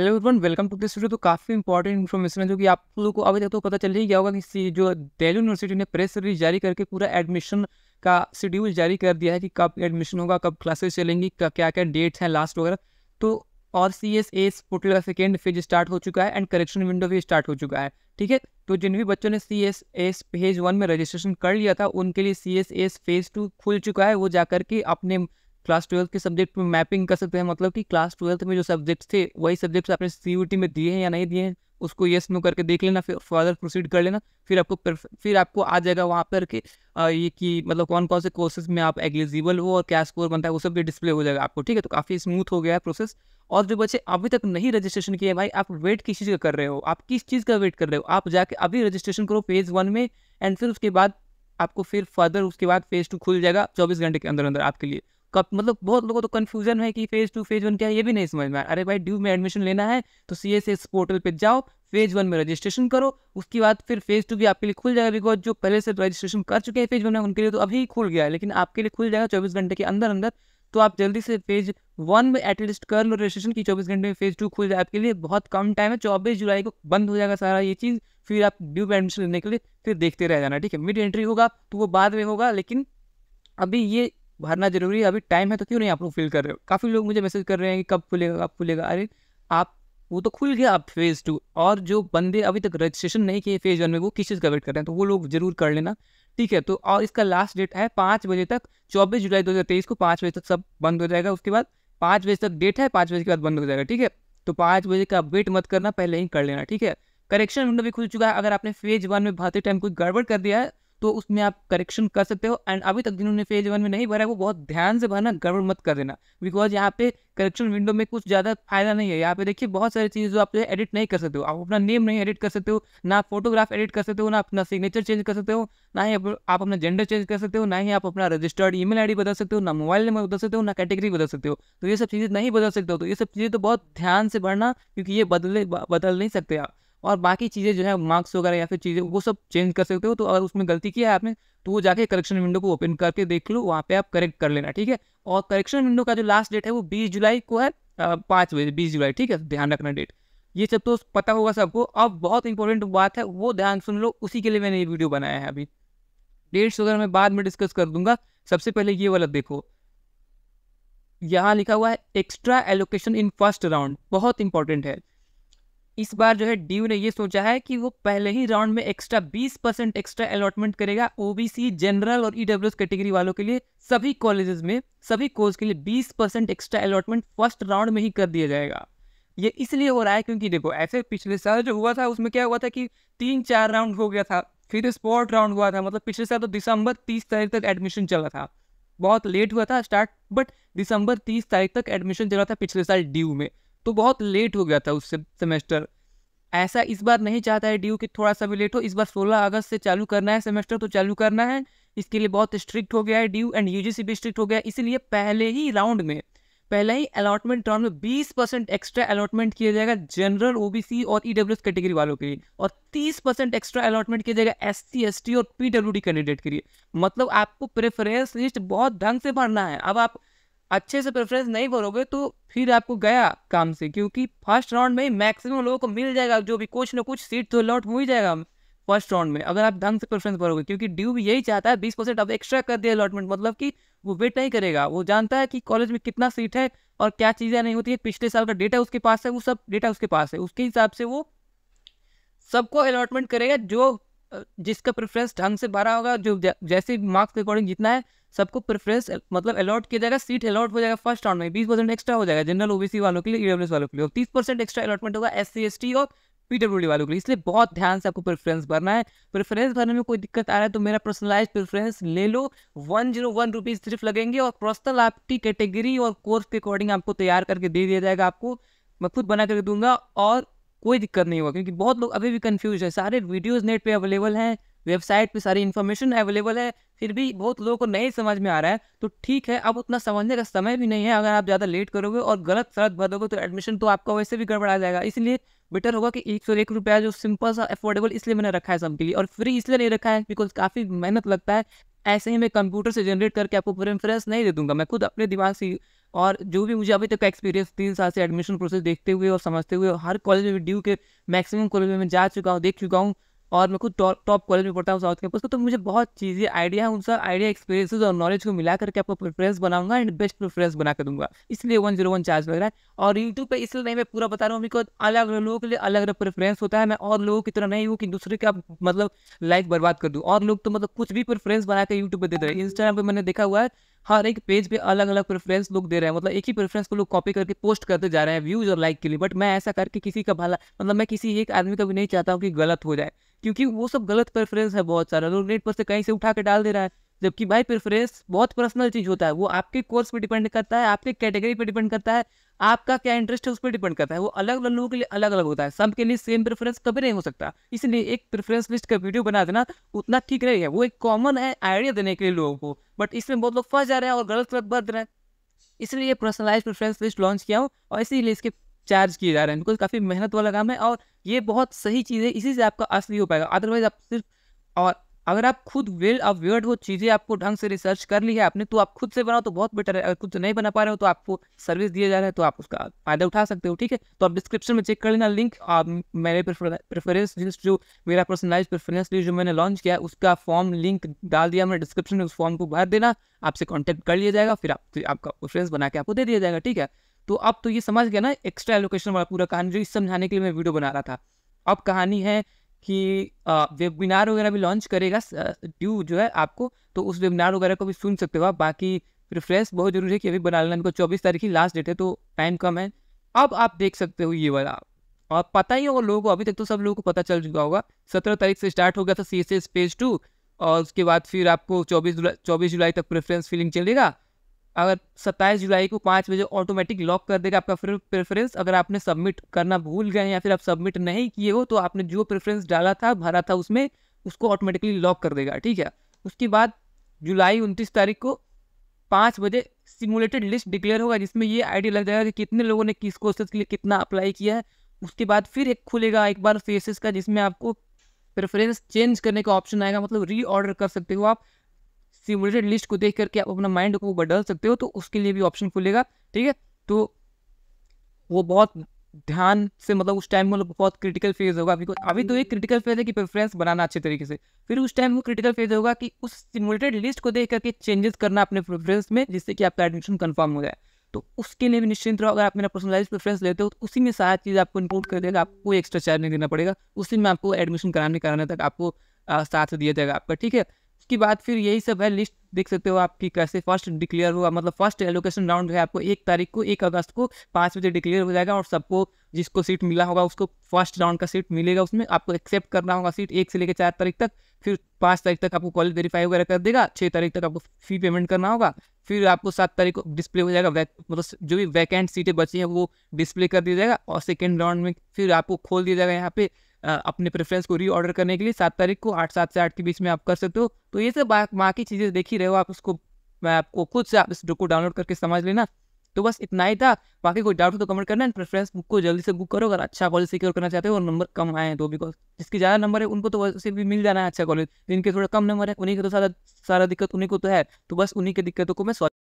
hello everyone welcome to this video तो काफ़ी important information है जो कि आप लोगों को अभी तक तो पता चल ही गया होगा कि जो दिल्ली यूनिवर्सिटी ने प्रेस रिलीज जारी करके पूरा एडमिशन का शेड्यूल जारी कर दिया है कि कब एडमिशन होगा कब क्लासेस चलेंगी क्या क्या, क्या डेट्स हैं लास्ट वगैरह तो और सी एस एस पोर्टल का सेकेंड फेज स्टार्ट हो चुका है एंड करेक्शन विंडो भी स्टार्ट हो चुका है ठीक है तो जिन भी बच्चों ने C S S phase one में रजिस्ट्रेशन कर लिया था उनके लिए C S S phase two खुल चुका है वो जाकर के अपने क्लास ट्वेल्थ के सब्जेक्ट में मैपिंग कर सकते हैं मतलब कि क्लास ट्वेल्थ में जो सब्जेक्ट्स थे वही सब्जेक्ट्स आपने सी में दिए हैं या नहीं दिए हैं उसको येस नो करके देख लेना फिर फर्दर प्रोसीड कर लेना फिर आपको फिर आपको आ जाएगा वहाँ पर कि ये कि मतलब कौन कौन से कोर्सेज में आप एग्लिजिबल हो और क्या स्कोर बनता है वो सब भी डिस्प्ले हो जाएगा आपको ठीक है तो काफ़ी स्मूथ हो गया है प्रोसेस और जो बच्चे अभी तक नहीं रजिस्ट्रेशन किए भाई आप वेट किस चीज़ का कर रहे हो आप किस चीज़ का वेट कर रहे हो आप जाके अभी रजिस्ट्रेशन करो फेज़ वन में एंड फिर उसके बाद आपको फिर फर्दर उसके बाद फेज़ टू खुल जाएगा चौबीस घंटे के अंदर अंदर आपके लिए मतलब बहुत लोगों को तो कन्फ्यूजन है कि फेज टू फेज वन क्या है ये भी नहीं समझ में आया अरे भाई ड्यू में एडमिशन लेना है तो सी एस एस पोर्टल पर जाओ फेज वन में रजिस्ट्रेशन करो उसके बाद फिर फेज टू भी आपके लिए खुल जाएगा बिकॉज जो पहले से रजिस्ट्रेशन कर चुके हैं फेज वन में उनके लिए तो अभी खुल गया है लेकिन आपके लिए खुल जाएगा चौबीस घंटे के अंदर अंदर तो आप जल्दी से फेज वन में एटलीस्ट कर लो रजिस्ट्रेशन की चौबीस घंटे में फेज टू खुल जाए आपके लिए बहुत कम टाइम है चौबीस जुलाई को बंद हो जाएगा सारा ये चीज़ फिर आप ड्यू में एडमिशन लेने के लिए फिर देखते रह जाना ठीक है मिड एंट्री होगा तो वो बाद में होगा लेकिन अभी ये भरना जरूरी है अभी टाइम है तो क्यों नहीं आप लोग फिल कर रहे हो काफ़ी लोग मुझे मैसेज कर रहे हैं कि कब खुलेगा कब खुलेगा अरे आप वो तो खुल गया आप फेज़ टू और जो बंदे अभी तक रजिस्ट्रेशन नहीं किए फेज़ वन में वो किस चीज़ का वेट कर रहे हैं तो वो लोग जरूर कर लेना ठीक है तो और इसका लास्ट डेट है पाँच बजे तक चौबीस जुलाई तेईस को पाँच बजे तक सब बंद हो जाएगा उसके बाद पाँच बजे तक डेट है पाँच बजे के बाद बंद हो जाएगा ठीक है तो पाँच बजे का वेट मत करना पहले ही कर लेना ठीक है करेक्शन विंडो भी खुल चुका है अगर आपने फेज वन में भरते टाइम कोई गड़बड़ कर दिया है तो उसमें आप करेक्शन कर सकते हो एंड अभी तक जिन्होंने फेज वन में नहीं भरा है वो बहुत ध्यान से भरना गड़बड़ मत कर देना बिकॉज यहाँ पे करेक्शन विंडो में कुछ ज़्यादा फायदा नहीं है यहाँ पे देखिए बहुत सारी चीज़ जो आप जो एडिट नहीं कर सकते हो आप अपना नेम नहीं एडिट कर सकते हो ना फोटोग्राफ एडिट कर सकते हो ना अपना सिग्नेचर चेंज कर सकते हो ना ही आप अपना जेंडर चेंज कर सकते हो ना ही आप अपना रजिस्टर्ड ईमेल आईडी बदल सकते हो ना मोबाइल नंबर बदल सकते हो ना कैटेगरी बदल सकते हो तो ये सब चीज़ें नहीं बदल सकते हो तो ये सब चीज़ें तो बहुत ध्यान से भरना क्योंकि ये बदले बदल नहीं सकते आप और बाकी चीज़ें जो है मार्क्स वगैरह या फिर चीज़ें वो सब चेंज कर सकते हो तो अगर उसमें गलती किया है आपने तो वो जाके करेक्शन विंडो को ओपन करके देख लो वहाँ पे आप करेक्ट कर लेना ठीक है और करेक्शन विंडो का जो लास्ट डेट है वो बीस जुलाई को है पाँच बजे बीस जुलाई ठीक है ध्यान रखना डेट ये सब तो पता होगा सबको अब बहुत इंपॉर्टेंट बात है वो ध्यान सुन लो उसी के लिए मैंने ये वीडियो बनाया है अभी डेट्स वगैरह मैं बाद में डिस्कस कर दूंगा सबसे पहले ये वाला देखो यहाँ लिखा हुआ है extra allocation in first round बहुत इंपॉर्टेंट है इस बार जो है ड्यू ने ये सोचा है कि वो पहले ही राउंड में एक्स्ट्रा 20 परसेंट एक्स्ट्रा अलॉटमेंट करेगा ओबीसी जनरल और ईडब्ल्यू e कैटेगरी वालों के लिए सभी कॉलेजेस में सभी कोर्स के लिए 20 percent extra allotment first round में ही कर दिया जाएगा ये इसलिए हो रहा है क्योंकि देखो ऐसे पिछले साल जो हुआ था उसमें क्या हुआ था कि तीन चार राउंड हो गया था फिर स्पॉट राउंड हुआ था मतलब पिछले साल तो दिसंबर तीस तारीख तक एडमिशन चला था बहुत लेट हुआ था स्टार्ट बट दिसंबर तीस तारीख तक एडमिशन चला था पिछले साल ड्यू में तो बहुत लेट हो गया था उस सेमेस्टर ऐसा इस बार नहीं चाहता है डी कि थोड़ा सा भी लेट हो इस बार 16 अगस्त से चालू करना है सेमेस्टर तो चालू करना है इसके लिए बहुत स्ट्रिक्ट हो गया है डी एंड यूजीसी भी स्ट्रिक्ट हो गया इसीलिए पहले ही राउंड में पहले ही अलॉटमेंट राउंड में बीस परसेंट एक्स्ट्रा अलॉटमेंट किया जाएगा जनरल ओ और ई e कैटेगरी वालों के लिए और तीस परसेंट एक्स्ट्रा अलॉटमेंट किया जाएगा एससी एसटी और पी कैंडिडेट के लिए मतलब आपको प्रेफरेंस लिस्ट बहुत ढंग से भरना है अब आप अच्छे से प्रेफरेंस नहीं भरोगे तो फिर आपको गया काम से क्योंकि फर्स्ट राउंड में मैक्सिमम लोगों को मिल जाएगा जो भी कुछ ना कुछ सीट तो अलॉट हो ही जाएगा फर्स्ट राउंड में अगर आप ढंग से प्रेफरेंस भरोगे क्योंकि ड्यू भी यही चाहता है बीस परसेंट अब एक्स्ट्रा कर दिया अलॉटमेंट मतलब कि वो वेट नहीं करेगा वो जानता है कि कॉलेज में कितना सीट है और क्या चीज़ें नहीं होती है पिछले साल का डेटा उसके पास है वो सब डेटा उसके पास है उसके हिसाब से वो सबको अलॉटमेंट करेगा जो जिसका प्रेफरेंस ढंग से भरा होगा जो जैसे मार्क्स के अकॉर्डिंग जितना है सबको प्रेफरेंस मतलब अलॉट किया जाएगा सीट अलॉट हो जाएगा फर्स्ट राउंड में बीस परसेंट एक्स्ट्रा हो जाएगा जनरल ओबीसी वालों के लिए ईडब्ल्यू e वालों के लिए तीस परसेंट एक्स्ट्रा अलॉटमेंट होगा एस सी और पीडब्ल्यू वालों के लिए इसलिए बहुत ध्यान से आपको प्रेफरेंस भरना है प्रेफरेंस भरने में कोई दिक्कत आ रहा है तो मेरा पर्सनलाइज प्रेफरेंस ले लो वन जीरो वन रुपीज़ सिर्फ लगेंगे और पर्सनल आपकी कैटेगरी और कोर्स के अकॉर्डिंग आपको तैयार करके दे दिया जाएगा आपको मैं खुद बना करके दूंगा और कोई दिक्कत नहीं होगा क्योंकि बहुत लोग अभी भी कन्फ्यूज है सारे वीडियोज़ नेट पर अवेलेबल हैं वेबसाइट पे सारी इन्फॉर्मेशन अवेलेबल है फिर भी बहुत लोगों को नहीं समझ में आ रहा है तो ठीक है अब उतना समझने का समय भी नहीं है अगर आप ज़्यादा लेट करोगे और गलत शर्त भरोगे तो एडमिशन तो आपका वैसे भी गड़बड़ा जाएगा इसलिए बेटर होगा कि एक सौ एक रुपया जो सिंपल सा अफोर्डेबल इसलिए मैंने रखा है सबके लिए और फ्री इसलिए नहीं रखा है बिकॉज काफ़ी मेहनत लगता है ऐसे ही मैं कंप्यूटर से जनरेट करके आपको प्रेफरेंस नहीं दे दूंगा मैं खुद अपने दिमाग से और जो भी मुझे अभी तक का एक्सपीरियंस तीन साल से एडमिशन प्रोसेस देखते हुए और समझते हुए हर कॉलेज में ड्यू के मैक्सिमम कॉलेज में मैं जा चुका हूँ देख चुका हूँ और मैं खुद टॉप कॉलेज में पढ़ता हूँ साउथ कैंपस का तो मुझे बहुत चीज़ें आइडिया है सब आइडिया एक्सपीरियंसेस और नॉलेज को मिला करके आपको प्रेफरेंस बनाऊंगा एंड बेस्ट प्रेफरेंस बना कर दूंगा इसलिए वन जीरो वन चार्ज लग रहा है और यूट्यूब पे इसलिए नहीं मैं पूरा बता रहा हूँ बिकॉज अलग अलग लोगों के लिए अलग अलग प्रेफरेंस होता है मैं और लोगों की तरह नहीं हूँ कि दूसरे का मतलब लाइफ बर्बाद कर दूँ और लोग तो मतलब कुछ भी प्रेफरेंस बना कर यूट्यूब पर देते रहे इंस्टाग्राम पर मैंने देखा हुआ है हर एक पेज पे अलग अलग प्रेफरेंस लोग दे रहे हैं मतलब एक ही प्रेफरेंस को लोग कॉपी करके पोस्ट करते जा रहे हैं व्यूज और लाइक के लिए बट मैं ऐसा करके किसी का भला मतलब मैं किसी एक आदमी का भी नहीं चाहता हूँ कि गलत हो जाए क्योंकि वो सब गलत प्रेफरेंस है बहुत सारा लोग नेट पर से कहीं से उठा के डाल दे रहा है जबकि बाय प्रेफरेंस बहुत पर्सनल चीज़ होता है वो आपके कोर्स पर डिपेंड करता है आपके कैटेगरी पर डिपेंड करता है आपका क्या इंटरेस्ट है उस पर डिपेंड करता है वो अलग अलग लोगों के लिए अलग अलग होता है सबके लिए सेम प्रेफरेंस कभी नहीं हो सकता इसलिए एक प्रेफरेंस लिस्ट का वीडियो बना देना उतना ठीक रहेगा है वो एक कॉमन है आइडिया देने के लिए लोगों को बट इसमें बहुत लोग फंस जा रहे हैं और गलत गलत बढ़ रहे हैं इसलिए पर्सनलाइज प्रेफरेंस लिस्ट लॉन्च किया हूँ और इसीलिए इसके चार्ज किए जा रहे हैं बिकॉज काफ़ी मेहनत वाला काम है और ये बहुत सही चीज़ है इसी से आपका असली हो पाएगा अदरवाइज आप सिर्फ और अगर आप खुद वेल अवेयर हो चीज़ें आपको ढंग से रिसर्च कर ली है आपने तो आप खुद से बनाओ तो बहुत बेटर है अगर खुद से नहीं बना पा रहे हो तो आपको सर्विस दिया जा रहा है तो आप उसका फायदा उठा सकते हो ठीक है तो आप डिस्क्रिप्शन में चेक कर लेना लिंक आप मेरे प्रेफरेंस लिस्ट जो मेरा पर्सनलाइज प्रेफरेंस लिस्ट जो मैंने लॉन्च किया उसका फॉर्म लिंक डाल दिया मैंने डिस्क्रिप्शन में उस फॉर्म को भर देना आपसे कॉन्टैक्ट कर लिया जाएगा फिर आप तो आपका प्रेफरेंस बना के आपको दे दिया जाएगा ठीक है तो अब तो ये समझ गया ना एक्स्ट्रा एलोकेशन वाला पूरा कहानी जो इस समझाने के लिए मैं वीडियो बना रहा था अब कहानी है कि वेबिनार वगैरह भी लॉन्च करेगा ड्यू जो है आपको तो उस वेबिनार वगैरह को भी सुन सकते हो आप बाकी प्रिफ्रेंस बहुत जरूरी है कि अभी बना लेना इनको चौबीस तारीख की लास्ट डेट है तो टाइम कम है अब आप देख सकते हो ये वाला और पता ही होगा लोगों को अभी तक तो सब लोगों को पता चल चुका होगा सत्रह तारीख से स्टार्ट हो गया था C S S page two और उसके बाद फिर आपको चौबीस जुलाई चौबीस जुलाई तक प्रेफरेंस फिलिंग चलेगा अगर सत्ताईस जुलाई को पाँच बजे ऑटोमेटिक लॉक कर देगा आपका फिर प्रेफरेंस अगर आपने सबमिट करना भूल गए या फिर आप सबमिट नहीं किए हो तो आपने जो प्रेफरेंस डाला था भरा था उसमें उसको ऑटोमेटिकली लॉक कर देगा ठीक है उसके बाद जुलाई उनतीस तारीख को पाँच बजे सिमुलेटेड लिस्ट डिक्लेयर होगा जिसमें ये आइडिया लग जाएगा कि कितने लोगों ने किस कोर्सेज के लिए कितना अप्लाई किया है उसके बाद फिर एक खुलेगा एक बार फेसेस का जिसमें आपको प्रेफरेंस चेंज करने का ऑप्शन आएगा मतलब रीऑर्डर कर सकते हो आप सिमुलेटेड लिस्ट को देख करके आप अपना माइंड को बदल सकते हो तो उसके लिए भी ऑप्शन खुलेगा ठीक है तो वो बहुत ध्यान से मतलब उस टाइम मतलब बहुत क्रिटिकल फेज होगा बिकॉज अभी तो एक क्रिटिकल फेज है कि प्रेफरेंस बनाना अच्छे तरीके से फिर उस टाइम वो क्रिटिकल फेज होगा कि उस सिमुलेटेड लिस्ट को देख करके चेंजेस करना अपने प्रेफरेंस में जिससे कि आपका एडमिशन कन्फर्म हो जाए तो उसके लिए भी निश्चिंत रहो अगर आप मेरा पर्सनलाइज प्रेफरेंस लेते हो तो उसी में सारा चीज़ आपको इंक्लूड कर देगा आपको एक्स्ट्रा चार्ज नहीं देना पड़ेगा उसी में आपको एडमिशन कराने कराने तक आपको साथ दिया जाएगा आपका ठीक है उसके बाद फिर यही सब है लिस्ट देख सकते हो आपकी कैसे फर्स्ट डिक्लेयर हुआ मतलब फर्स्ट एलोकेशन राउंड है आपको एक तारीख को एक अगस्त को पाँच बजे डिक्लेयर हो जाएगा और सबको जिसको सीट मिला होगा उसको फर्स्ट राउंड का सीट मिलेगा उसमें आपको एक्सेप्ट करना होगा सीट एक से लेकर चार तारीख तक फिर पाँच तारीख तक आपको कॉलेज वेरीफाई वगैरह कर देगा छः तारीख तक आपको फी पेमेंट करना होगा फिर आपको सात तारीख को डिस्प्ले हो जाएगा मतलब जो भी वैकेंट सीटें बची हैं वो डिस्प्ले कर दिया जाएगा और सेकेंड राउंड में फिर आपको खोल दिया जाएगा यहाँ पे अपने प्रेफरेंस को रीऑर्डर करने के लिए सात तारीख को आठ सात से आठ के बीच में आप कर सकते हो तो ये सब बाकी चीज़ें देख ही रहे हो आप उसको मैं आपको खुद से आप इस बुक को डाउनलोड करके समझ लेना तो बस इतना ही था बाकी कोई डाउट हो तो कमेंट करना प्रेफरेंस बुक को जल्दी से बुक करो अगर अच्छा कॉलेज सिक्योर करना चाहते हो और नंबर कम आए तो बिकॉज जिसके ज़्यादा नंबर है उनको तो वैसे भी मिल जाना है अच्छा कॉलेज जिनके थोड़ा कम नंबर है उन्हीं के तो सारा सारा दिक्कत उन्हीं को तो है तो बस उन्हीं की दिक्कतों को मैं सॉल्व